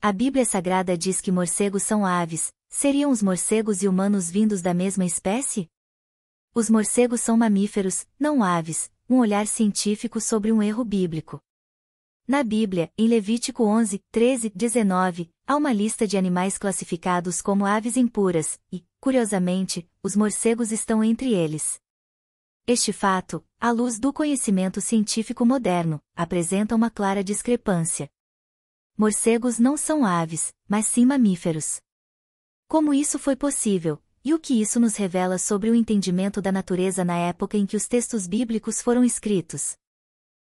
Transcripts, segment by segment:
A Bíblia Sagrada diz que morcegos são aves, seriam os morcegos e humanos vindos da mesma espécie? Os morcegos são mamíferos, não aves, um olhar científico sobre um erro bíblico. Na Bíblia, em Levítico 11, 13, 19, há uma lista de animais classificados como aves impuras, e, curiosamente, os morcegos estão entre eles. Este fato, à luz do conhecimento científico moderno, apresenta uma clara discrepância morcegos não são aves, mas sim mamíferos. Como isso foi possível, e o que isso nos revela sobre o entendimento da natureza na época em que os textos bíblicos foram escritos?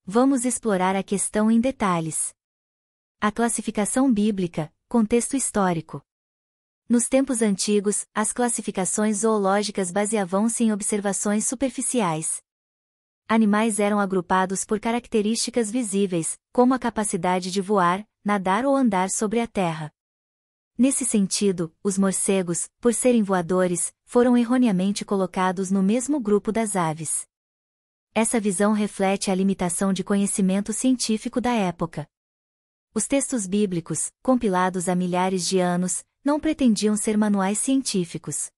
Vamos explorar a questão em detalhes. A classificação bíblica, contexto histórico. Nos tempos antigos, as classificações zoológicas baseavam-se em observações superficiais. Animais eram agrupados por características visíveis, como a capacidade de voar, nadar ou andar sobre a terra. Nesse sentido, os morcegos, por serem voadores, foram erroneamente colocados no mesmo grupo das aves. Essa visão reflete a limitação de conhecimento científico da época. Os textos bíblicos, compilados há milhares de anos, não pretendiam ser manuais científicos.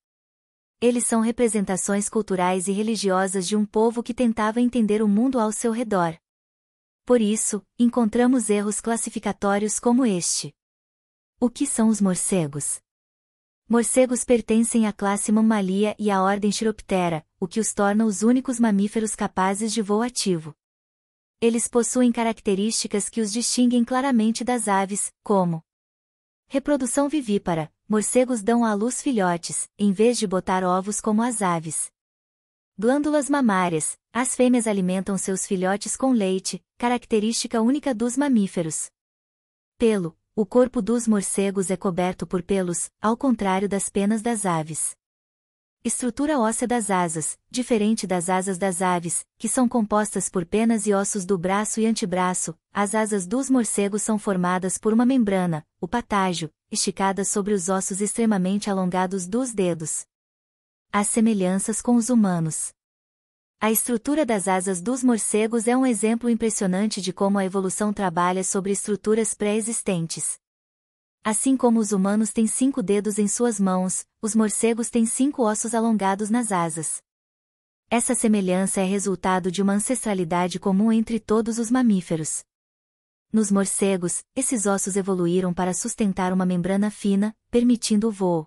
Eles são representações culturais e religiosas de um povo que tentava entender o mundo ao seu redor. Por isso, encontramos erros classificatórios como este. O que são os morcegos? Morcegos pertencem à classe Mammalia e à ordem Chiroptera, o que os torna os únicos mamíferos capazes de voo ativo. Eles possuem características que os distinguem claramente das aves, como reprodução vivípara. Morcegos dão à luz filhotes, em vez de botar ovos como as aves. Glândulas mamárias. As fêmeas alimentam seus filhotes com leite, característica única dos mamíferos. Pelo. O corpo dos morcegos é coberto por pelos, ao contrário das penas das aves. Estrutura óssea das asas, diferente das asas das aves, que são compostas por penas e ossos do braço e antebraço, as asas dos morcegos são formadas por uma membrana, o patágio, esticada sobre os ossos extremamente alongados dos dedos as semelhanças com os humanos. A estrutura das asas dos morcegos é um exemplo impressionante de como a evolução trabalha sobre estruturas pré-existentes. Assim como os humanos têm cinco dedos em suas mãos, os morcegos têm cinco ossos alongados nas asas. Essa semelhança é resultado de uma ancestralidade comum entre todos os mamíferos. Nos morcegos, esses ossos evoluíram para sustentar uma membrana fina, permitindo o voo.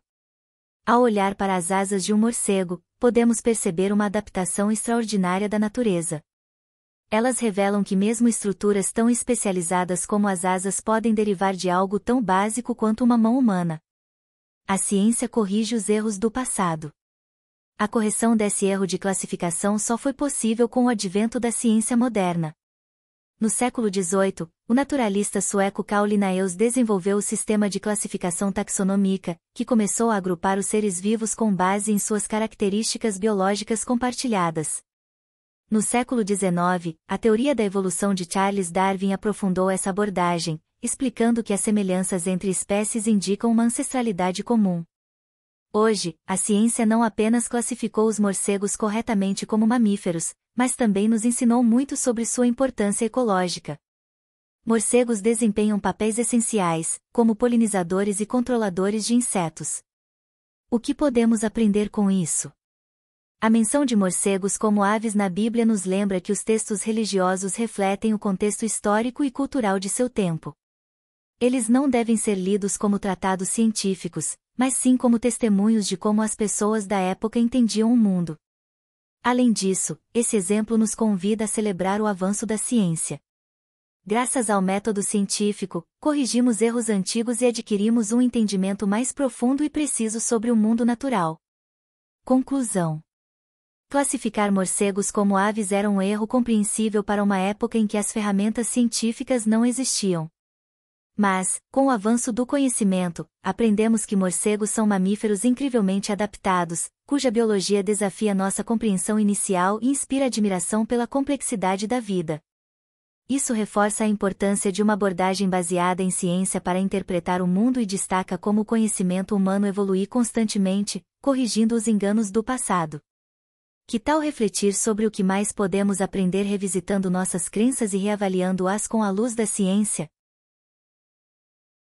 Ao olhar para as asas de um morcego, podemos perceber uma adaptação extraordinária da natureza. Elas revelam que mesmo estruturas tão especializadas como as asas podem derivar de algo tão básico quanto uma mão humana. A ciência corrige os erros do passado. A correção desse erro de classificação só foi possível com o advento da ciência moderna. No século XVIII, o naturalista sueco Carl Linnaeus desenvolveu o sistema de classificação taxonômica, que começou a agrupar os seres vivos com base em suas características biológicas compartilhadas. No século XIX, a teoria da evolução de Charles Darwin aprofundou essa abordagem, explicando que as semelhanças entre espécies indicam uma ancestralidade comum. Hoje, a ciência não apenas classificou os morcegos corretamente como mamíferos, mas também nos ensinou muito sobre sua importância ecológica. Morcegos desempenham papéis essenciais, como polinizadores e controladores de insetos. O que podemos aprender com isso? A menção de morcegos como aves na Bíblia nos lembra que os textos religiosos refletem o contexto histórico e cultural de seu tempo. Eles não devem ser lidos como tratados científicos, mas sim como testemunhos de como as pessoas da época entendiam o mundo. Além disso, esse exemplo nos convida a celebrar o avanço da ciência. Graças ao método científico, corrigimos erros antigos e adquirimos um entendimento mais profundo e preciso sobre o mundo natural. Conclusão: Classificar morcegos como aves era um erro compreensível para uma época em que as ferramentas científicas não existiam. Mas, com o avanço do conhecimento, aprendemos que morcegos são mamíferos incrivelmente adaptados, cuja biologia desafia nossa compreensão inicial e inspira admiração pela complexidade da vida. Isso reforça a importância de uma abordagem baseada em ciência para interpretar o mundo e destaca como o conhecimento humano evolui constantemente, corrigindo os enganos do passado. Que tal refletir sobre o que mais podemos aprender revisitando nossas crenças e reavaliando-as com a luz da ciência,